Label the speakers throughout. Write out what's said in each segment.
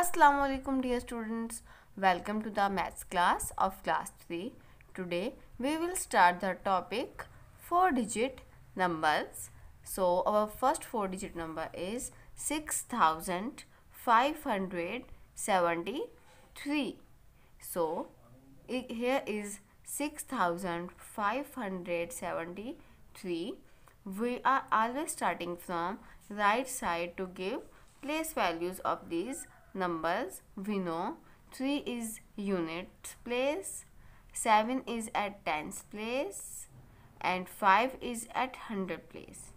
Speaker 1: Assalamu alaikum dear students welcome to the maths class of class 3 today we will start the topic four digit numbers so our first four digit number is 6573 so it, here is 6573 we are always starting from right side to give place values of these numbers we know 3 is unit place 7 is at tens place and 5 is at hundred place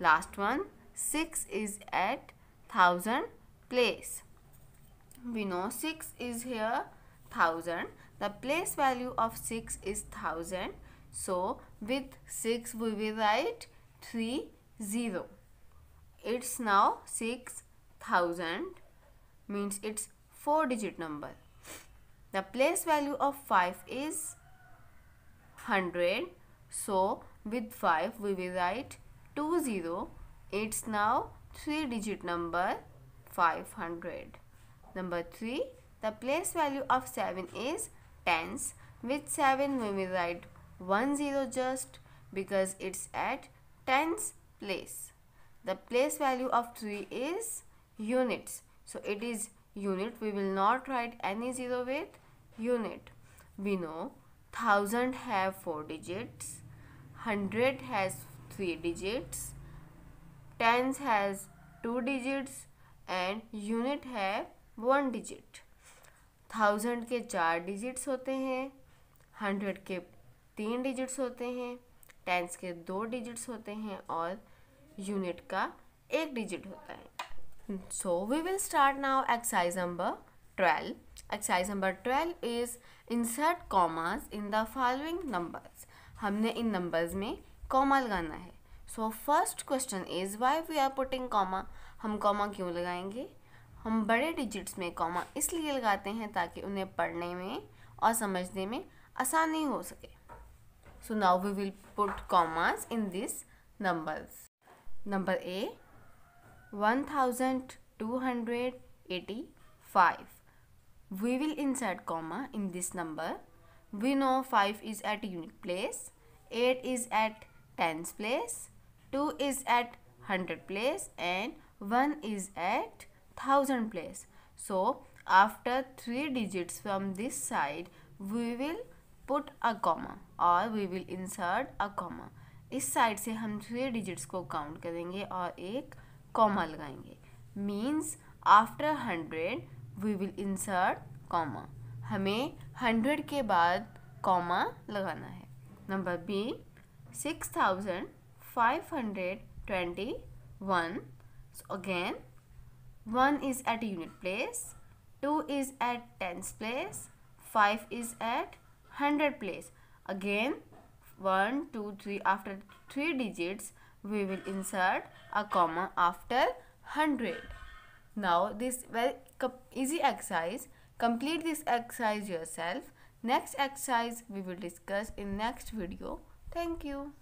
Speaker 1: last one 6 is at thousand place we know 6 is here thousand the place value of 6 is thousand so with 6 we will write 3 0 it's now 6000 means it's four digit number the place value of 5 is 100 so with 5 we will write 20 it's now three digit number 500 number 3 the place value of 7 is tens with 7 we will write 10 just because it's at tens place the place value of 3 is units so it is unit we will not write any zero with unit we know 1000 have four digits 100 has three digits tens has two digits and unit have one digit 1000 के चार digits होते हैं 100 के तीन digits होते हैं tense के दो डिजिट्स होते हैं और यूनिट का एक डिजिट होता है So we will start now exercise number 12. Exercise number 12 is insert commas in the following numbers. हमने इन numbers में comma लगाना है So first question is why we are putting comma? हम comma क्यों लगाएंगे हम बड़े digits में comma इसलिए लगाते हैं ताकि उन्हें पढ़ने में और समझने में आसानी हो सके So now we will put commas in these numbers. Number A 1285. We will insert comma in this number. We know 5 is at unit place, 8 is at tens place, 2 is at 100 place and 1 is at 1000 place. So, after three digits from this side, we will put a comma or we will insert a comma. इस side से हम three digits को count करेंगे और एक comma लगाएंगे means after hundred we will insert comma हमें hundred के बाद कॉमा लगाना है number B six thousand five hundred twenty one again one is at unit place two is at tens place five is at hundred place again one two three after three digits we will insert a comma after 100 now this very easy exercise complete this exercise yourself next exercise we will discuss in next video thank you